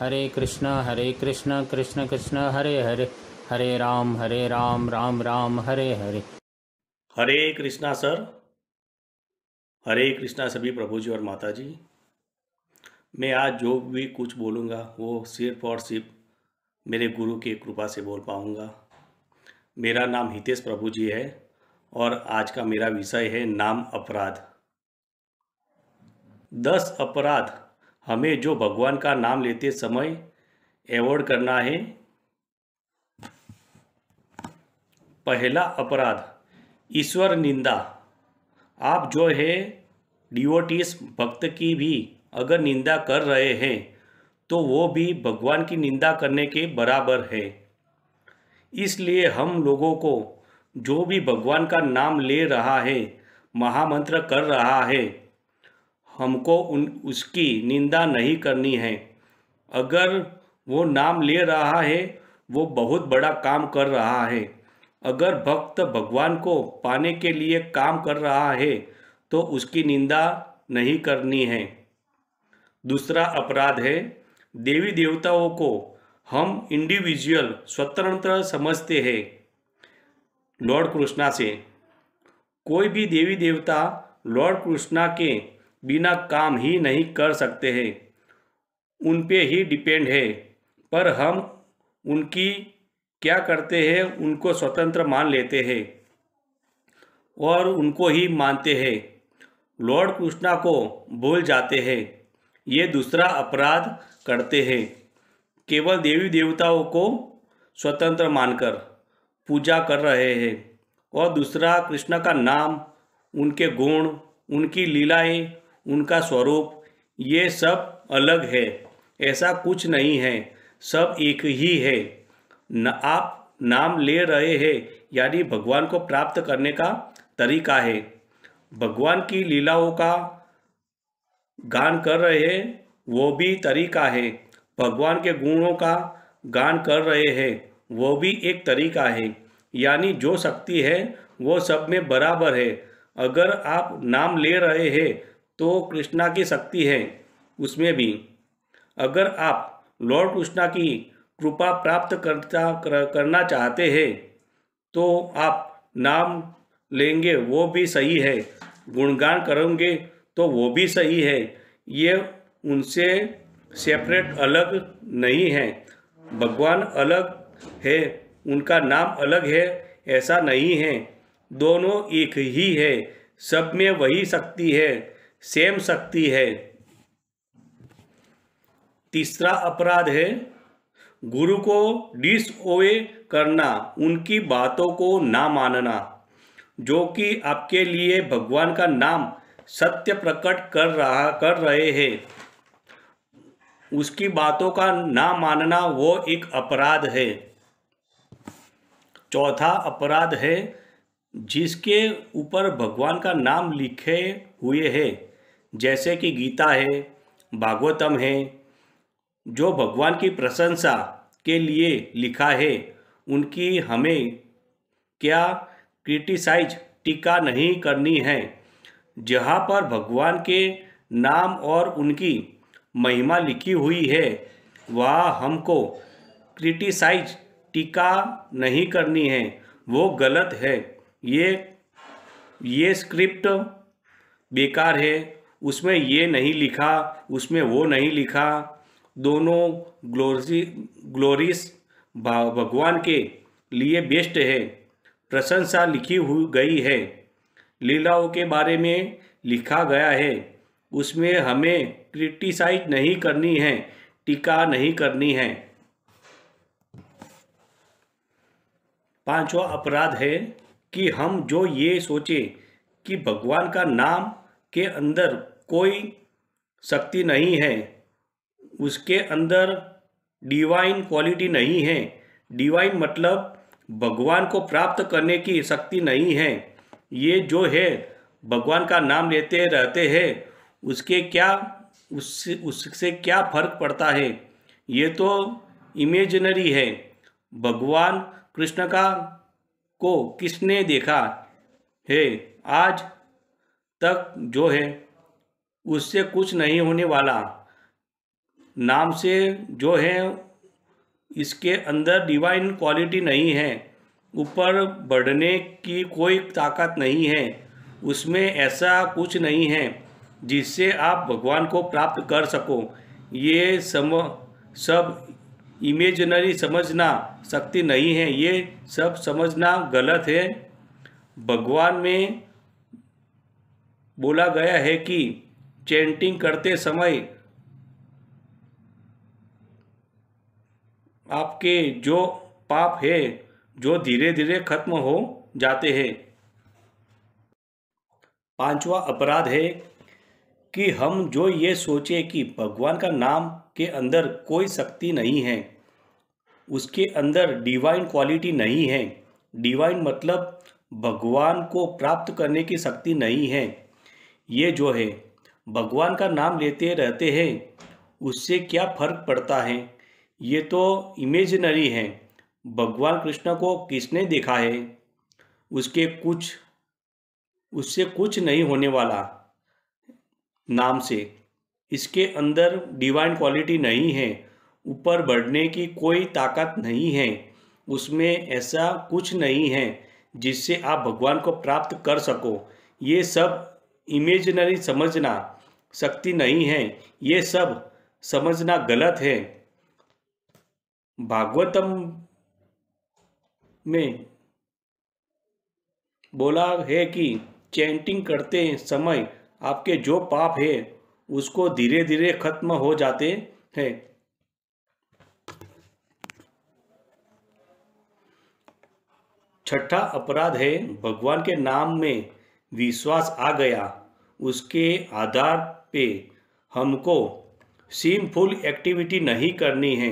हरे Krishna Hare Krishna Krishna Krishna Hare Hare Hare Ram Hare Ram Ram Ram Hare Hare Hare Krishna sir Hare Krishna सभी प्रभु जी और माता जी मैं आज जो भी कुछ बोलूँगा वो सिर्फ और सिर्फ मेरे गुरु की कृपा से बोल पाऊँगा मेरा नाम हितेश प्रभु जी है और आज का मेरा विषय है नाम अपराध दस अपराध हमें जो भगवान का नाम लेते समय एवॉर्ड करना है पहला अपराध ईश्वर निंदा आप जो है डिवोटीस भक्त की भी अगर निंदा कर रहे हैं तो वो भी भगवान की निंदा करने के बराबर है इसलिए हम लोगों को जो भी भगवान का नाम ले रहा है महामंत्र कर रहा है हमको उन उसकी निंदा नहीं करनी है अगर वो नाम ले रहा है वो बहुत बड़ा काम कर रहा है अगर भक्त भगवान को पाने के लिए काम कर रहा है तो उसकी निंदा नहीं करनी है दूसरा अपराध है देवी देवताओं को हम इंडिविजुअल स्वतंत्र समझते हैं लॉर्ड कृष्णा से कोई भी देवी देवता लॉर्ड कृष्णा के बिना काम ही नहीं कर सकते हैं उन पे ही डिपेंड है पर हम उनकी क्या करते हैं उनको स्वतंत्र मान लेते हैं और उनको ही मानते हैं लॉर्ड कृष्णा को भूल जाते हैं ये दूसरा अपराध करते हैं केवल देवी देवताओं को स्वतंत्र मानकर पूजा कर रहे हैं और दूसरा कृष्ण का नाम उनके गुण उनकी लीलाएं उनका स्वरूप ये सब अलग है ऐसा कुछ नहीं है सब एक ही है न आप नाम ले रहे हैं यानी भगवान को प्राप्त करने का तरीका है भगवान की लीलाओं का गान कर रहे हैं वो भी तरीका है भगवान के गुणों का गान कर रहे हैं वो भी एक तरीका है यानी जो शक्ति है वो सब में बराबर है अगर आप नाम ले रहे हैं तो कृष्णा की शक्ति है उसमें भी अगर आप लॉर्ड कृष्णा की कृपा प्राप्त करता कर, करना चाहते हैं तो आप नाम लेंगे वो भी सही है गुणगान करेंगे तो वो भी सही है ये उनसे सेपरेट अलग नहीं है भगवान अलग है उनका नाम अलग है ऐसा नहीं है दोनों एक ही है सब में वही शक्ति है सेम शक्ति है तीसरा अपराध है गुरु को डिसओवे करना उनकी बातों को ना मानना जो कि आपके लिए भगवान का नाम सत्य प्रकट कर रहा कर रहे हैं उसकी बातों का ना मानना वो एक अपराध है चौथा अपराध है जिसके ऊपर भगवान का नाम लिखे हुए है जैसे कि गीता है भागवतम है जो भगवान की प्रशंसा के लिए लिखा है उनकी हमें क्या क्रिटिसाइज टीका नहीं करनी है जहाँ पर भगवान के नाम और उनकी महिमा लिखी हुई है वह हमको क्रिटिसाइज टीका नहीं करनी है वो गलत है ये ये स्क्रिप्ट बेकार है उसमें ये नहीं लिखा उसमें वो नहीं लिखा दोनों ग्लोरी ग्लोरिस भगवान के लिए बेस्ट है प्रशंसा लिखी हुई गई है लीलाओं के बारे में लिखा गया है उसमें हमें क्रिटिसाइज नहीं करनी है टीका नहीं करनी है पांचवा अपराध है कि हम जो ये सोचे कि भगवान का नाम के अंदर कोई शक्ति नहीं है उसके अंदर डिवाइन क्वालिटी नहीं है डिवाइन मतलब भगवान को प्राप्त करने की शक्ति नहीं है ये जो है भगवान का नाम लेते रहते हैं उसके क्या उससे उससे क्या फर्क पड़ता है ये तो इमेजनरी है भगवान कृष्ण का को किसने देखा है आज तक जो है उससे कुछ नहीं होने वाला नाम से जो है इसके अंदर डिवाइन क्वालिटी नहीं है ऊपर बढ़ने की कोई ताकत नहीं है उसमें ऐसा कुछ नहीं है जिससे आप भगवान को प्राप्त कर सको ये सम सब इमेजनरी समझना शक्ति नहीं है ये सब समझना गलत है भगवान में बोला गया है कि चैंटिंग करते समय आपके जो पाप है जो धीरे धीरे खत्म हो जाते हैं पांचवा अपराध है कि हम जो ये सोचे कि भगवान का नाम के अंदर कोई शक्ति नहीं है उसके अंदर डिवाइन क्वालिटी नहीं है डिवाइन मतलब भगवान को प्राप्त करने की शक्ति नहीं है ये जो है भगवान का नाम लेते रहते हैं उससे क्या फर्क पड़ता है ये तो इमेजनरी है भगवान कृष्ण को किसने देखा है उसके कुछ उससे कुछ नहीं होने वाला नाम से इसके अंदर डिवाइन क्वालिटी नहीं है ऊपर बढ़ने की कोई ताकत नहीं है उसमें ऐसा कुछ नहीं है जिससे आप भगवान को प्राप्त कर सको ये सब इमेजनरी समझना शक्ति नहीं है ये सब समझना गलत है भागवतम में बोला है कि चैंटिंग करते समय आपके जो पाप है उसको धीरे धीरे खत्म हो जाते हैं छठा अपराध है भगवान के नाम में विश्वास आ गया उसके आधार पे हमको सिमफुल एक्टिविटी नहीं करनी है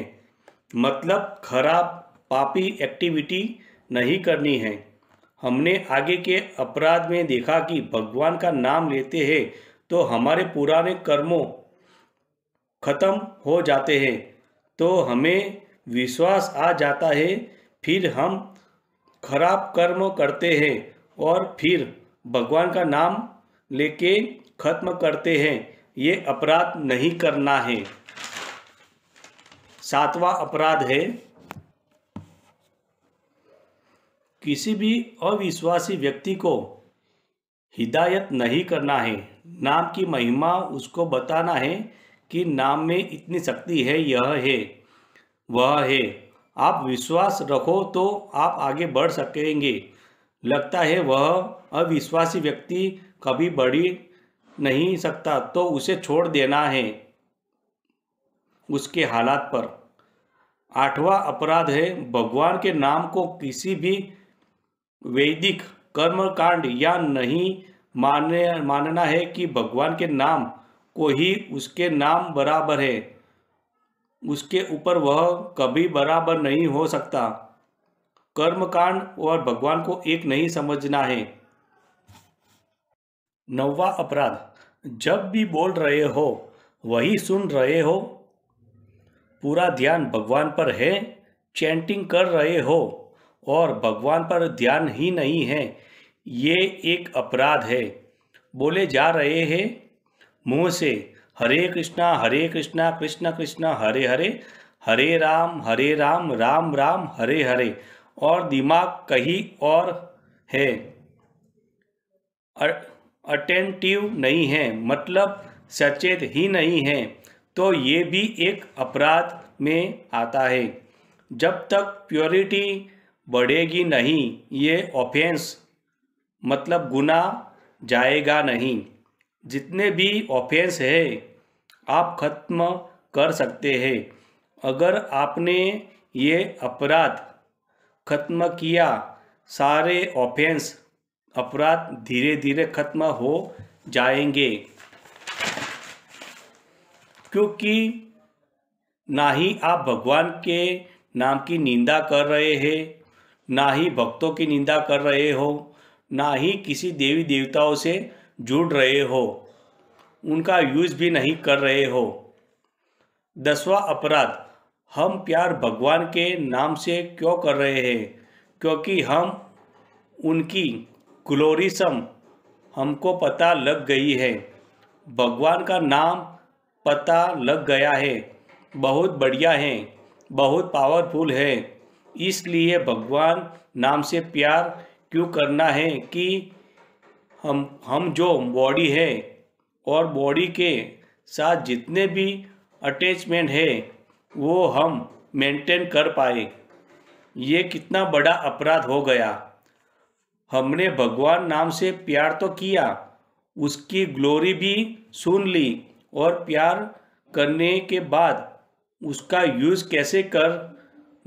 मतलब खराब पापी एक्टिविटी नहीं करनी है हमने आगे के अपराध में देखा कि भगवान का नाम लेते हैं तो हमारे पुराने कर्मों खत्म हो जाते हैं तो हमें विश्वास आ जाता है फिर हम खराब कर्म करते हैं और फिर भगवान का नाम लेके खत्म करते हैं ये अपराध नहीं करना है सातवां अपराध है किसी भी अविश्वासी व्यक्ति को हिदायत नहीं करना है नाम की महिमा उसको बताना है कि नाम में इतनी शक्ति है यह है वह है आप विश्वास रखो तो आप आगे बढ़ सकेंगे लगता है वह अविश्वासी व्यक्ति कभी बढ़ी नहीं सकता तो उसे छोड़ देना है उसके हालात पर आठवां अपराध है भगवान के नाम को किसी भी वैदिक कर्मकांड या नहीं माने मानना है कि भगवान के नाम को ही उसके नाम बराबर है उसके ऊपर वह कभी बराबर नहीं हो सकता कर्मकांड और भगवान को एक नहीं समझना है नौवा अपराध जब भी बोल रहे हो वही सुन रहे हो पूरा ध्यान भगवान पर है चैंटिंग कर रहे हो और भगवान पर ध्यान ही नहीं है ये एक अपराध है बोले जा रहे हैं मुंह से हरे कृष्णा हरे कृष्णा कृष्णा कृष्णा हरे हरे हरे राम हरे राम राम राम हरे हरे और दिमाग कहीं और है अटेंटिव नहीं है मतलब सचेत ही नहीं है तो ये भी एक अपराध में आता है जब तक प्योरिटी बढ़ेगी नहीं ये ऑफेंस मतलब गुना जाएगा नहीं जितने भी ऑफेंस है आप ख़त्म कर सकते हैं अगर आपने ये अपराध खत्म किया सारे ऑफेंस अपराध धीरे धीरे खत्म हो जाएंगे क्योंकि ना ही आप भगवान के नाम की निंदा कर रहे हैं ना ही भक्तों की निंदा कर रहे हो ना ही किसी देवी देवताओं से जुड़ रहे हो उनका यूज भी नहीं कर रहे हो दसवा अपराध हम प्यार भगवान के नाम से क्यों कर रहे हैं क्योंकि हम उनकी ग्लोरिसम हमको पता लग गई है भगवान का नाम पता लग गया है बहुत बढ़िया है बहुत पावरफुल है इसलिए भगवान नाम से प्यार क्यों करना है कि हम हम जो बॉडी है और बॉडी के साथ जितने भी अटैचमेंट है वो हम मेंटेन कर पाए ये कितना बड़ा अपराध हो गया हमने भगवान नाम से प्यार तो किया उसकी ग्लोरी भी सुन ली और प्यार करने के बाद उसका यूज़ कैसे कर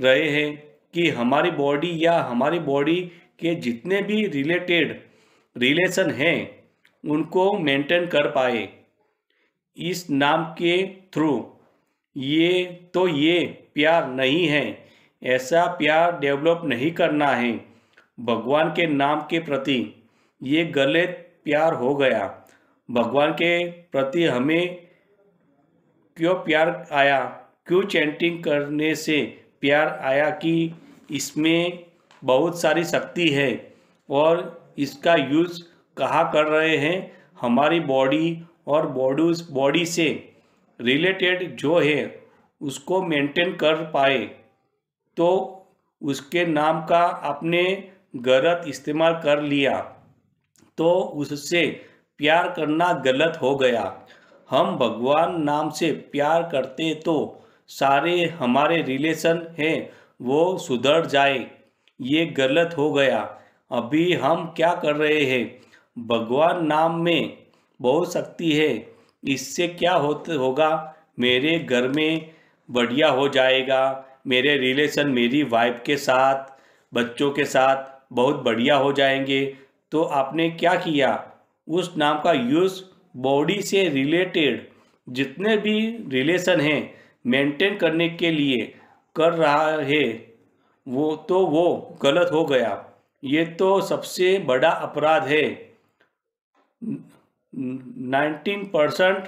रहे हैं कि हमारी बॉडी या हमारी बॉडी के जितने भी रिलेटेड रिलेशन हैं उनको मेंटेन कर पाए इस नाम के थ्रू ये तो ये प्यार नहीं है ऐसा प्यार डेवलप नहीं करना है भगवान के नाम के प्रति ये गलत प्यार हो गया भगवान के प्रति हमें क्यों प्यार आया क्यों चैंटिंग करने से प्यार आया कि इसमें बहुत सारी शक्ति है और इसका यूज़ कहाँ कर रहे हैं हमारी बॉडी और बॉडी बॉडी से रिलेटेड जो है उसको मेंटेन कर पाए तो उसके नाम का आपने गलत इस्तेमाल कर लिया तो उससे प्यार करना गलत हो गया हम भगवान नाम से प्यार करते तो सारे हमारे रिलेशन हैं वो सुधर जाए ये गलत हो गया अभी हम क्या कर रहे हैं भगवान नाम में बहुत शक्ति है इससे क्या होता होगा मेरे घर में बढ़िया हो जाएगा मेरे रिलेशन मेरी वाइफ के साथ बच्चों के साथ बहुत बढ़िया हो जाएंगे तो आपने क्या किया उस नाम का यूज़ बॉडी से रिलेटेड जितने भी रिलेशन हैं मेंटेन करने के लिए कर रहा है वो तो वो गलत हो गया ये तो सबसे बड़ा अपराध है नाइन्टीन परसेंट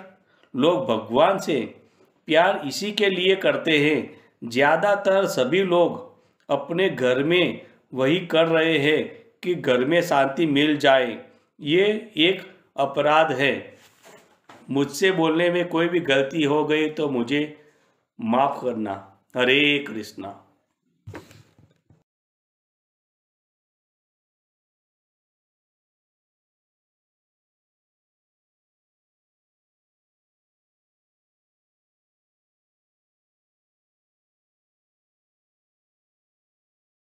लोग भगवान से प्यार इसी के लिए करते हैं ज़्यादातर सभी लोग अपने घर में वही कर रहे हैं कि घर में शांति मिल जाए ये एक अपराध है मुझसे बोलने में कोई भी गलती हो गई तो मुझे माफ़ करना हरे कृष्णा